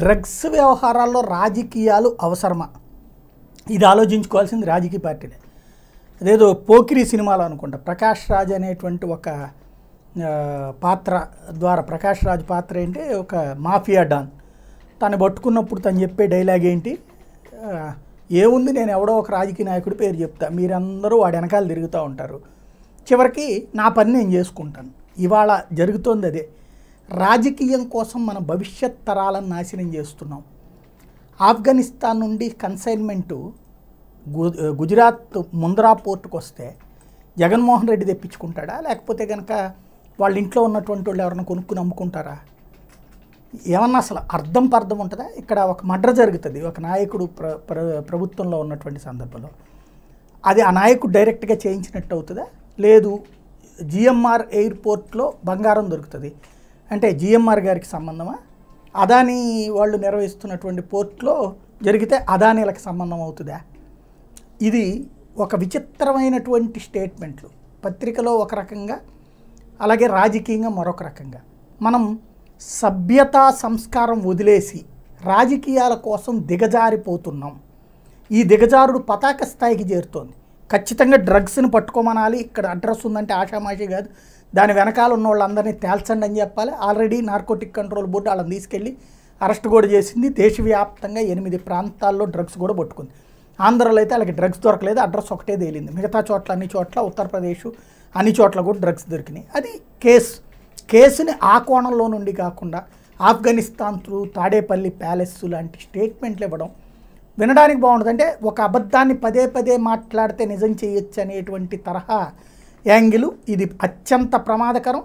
drugs వ్యవహారాల్లో రాజకీయాలు అవసరమా ఇది ఆలోచించుకోవాల్సింది రాజకీయ పార్టీనే అదేదో పోకిరి సినిమాలో అనుకుంటా ప్రకాష్ రాజ్ అనేటువంటి ఒక పాత్ర ద్వారా ప్రకాష్ రాజ్ పాత్ర ఏంటి ఒక మాఫియా డాన్ తను పట్టుకున్నప్పుడు తను చెప్పే డైలాగ్ ఏంటి ఏముంది నేను ఎవడో ఒక రాజకీయ నాయకుడి పేరు చెప్తా మీరందరూ వాడు వెనకాల తిరుగుతూ ఉంటారు చివరికి నా పని నేను చేసుకుంటాను ఇవాళ జరుగుతోంది అదే రాజకీయం కోసం మన భవిష్యత్ తరాలను నాశనం చేస్తున్నాం ఆఫ్ఘనిస్తాన్ నుండి కన్సైన్మెంటు గుజరాత్ ముందరా పోర్టుకు వస్తే జగన్మోహన్ రెడ్డి తెప్పించుకుంటాడా లేకపోతే కనుక వాళ్ళ ఇంట్లో ఉన్నటువంటి వాళ్ళు ఎవరైనా కొనుక్కుని అమ్ముకుంటారా ఏమన్నా అసలు అర్థం పర్థం ఉంటుందా ఇక్కడ ఒక మడ్ర జరుగుతుంది ఒక నాయకుడు ప్ర ప్రభుత్వంలో ఉన్నటువంటి సందర్భంలో అది ఆ నాయకుడు డైరెక్ట్గా చేయించినట్టు అవుతుందా లేదు జిఎంఆర్ ఎయిర్పోర్ట్లో బంగారం దొరుకుతుంది అంటే జిఎంఆర్ గారికి సంబంధమా అదానీ వాళ్ళు నిర్వహిస్తున్నటువంటి పోర్ట్లో జరిగితే అదానీలకు సంబంధం అవుతుందా ఇది ఒక విచిత్రమైనటువంటి స్టేట్మెంట్లు పత్రికలో ఒక రకంగా అలాగే రాజకీయంగా మరొక రకంగా మనం సభ్యతా సంస్కారం వదిలేసి రాజకీయాల కోసం దిగజారిపోతున్నాం ఈ దిగజారుడు పతాక స్థాయికి చేరుతోంది ఖచ్చితంగా డ్రగ్స్ని పట్టుకోమనాలి ఇక్కడ అడ్రస్ ఉందంటే ఆషామాషి కాదు దాని వెనకాల ఉన్న వాళ్ళందరినీ తేల్చండి అని చెప్పాలి ఆల్రెడీ నార్కోటిక్ కంట్రోల్ బోర్డు వాళ్ళని తీసుకెళ్ళి అరెస్ట్ కూడా చేసింది దేశవ్యాప్తంగా ఎనిమిది ప్రాంతాల్లో డ్రగ్స్ కూడా పట్టుకుంది ఆంధ్రలో అయితే అలాగే డ్రగ్స్ దొరకలేదు అడ్రస్ ఒకటే తేలింది మిగతా చోట్ల అన్ని చోట్ల ఉత్తరప్రదేశ్ అన్ని చోట్ల కూడా డ్రగ్స్ దొరికినాయి అది కేసు కేసుని ఆ కోణంలో నుండి కాకుండా ఆఫ్ఘనిస్తాన్ త్రూ తాడేపల్లి ప్యాలెస్ లాంటి స్టేట్మెంట్లు ఇవ్వడం వినడానికి బాగుంటుంది అంటే ఒక అబద్ధాన్ని పదే పదే మాట్లాడితే నిజం చేయొచ్చు అనేటువంటి తరహా యాంగిల్ ఇది అత్యంత ప్రమాదకరం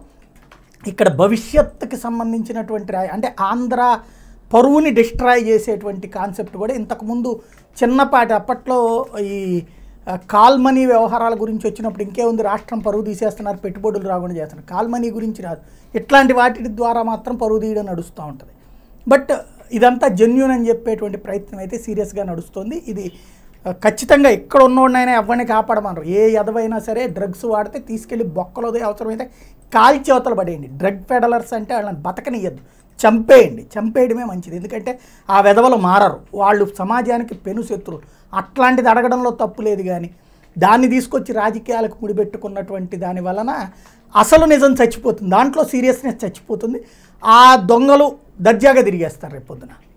ఇక్కడ భవిష్యత్తుకి సంబంధించినటువంటి అంటే ఆంధ్ర పరువుని డిస్ట్రాయ్ చేసేటువంటి కాన్సెప్ట్ కూడా ఇంతకుముందు చిన్నపాటి అప్పట్లో ఈ కాల్మనీ వ్యవహారాల గురించి వచ్చినప్పుడు ఇంకేముంది రాష్ట్రం పరువు తీసేస్తున్నారు పెట్టుబడులు రాకుండా చేస్తున్నారు కాల్మనీ గురించి రాదు ఇట్లాంటి వాటి ద్వారా మాత్రం పరువు తీయడం నడుస్తూ ఉంటుంది బట్ ఇదంతా జెన్యున్ అని చెప్పేటువంటి ప్రయత్నం అయితే సీరియస్గా నడుస్తుంది ఇది ఖచ్చితంగా ఎక్కడ ఉన్నోడినైనా ఎవరిని కాపాడమన్నారు ఏ ఎదవైనా సరే డ్రగ్స్ వాడితే తీసుకెళ్ళి బొక్కలోదే అవసరమైతే కాల్చి అవతల పడేయండి డ్రగ్ పెడలర్స్ అంటే వాళ్ళని బతకనియద్దు చంపేయండి చంపేయడమే మంచిది ఎందుకంటే ఆ వెధవలు మారరు వాళ్ళు సమాజానికి పెనుశత్రులు అట్లాంటిది అడగడంలో తప్పు లేదు కానీ దాన్ని తీసుకొచ్చి రాజకీయాలకు ముడిపెట్టుకున్నటువంటి దాని వలన అసలు నిజం చచ్చిపోతుంది దాంట్లో సీరియస్నెస్ చచ్చిపోతుంది ఆ దొంగలు దర్జాగా తిరిగేస్తారు రేపు పొద్దున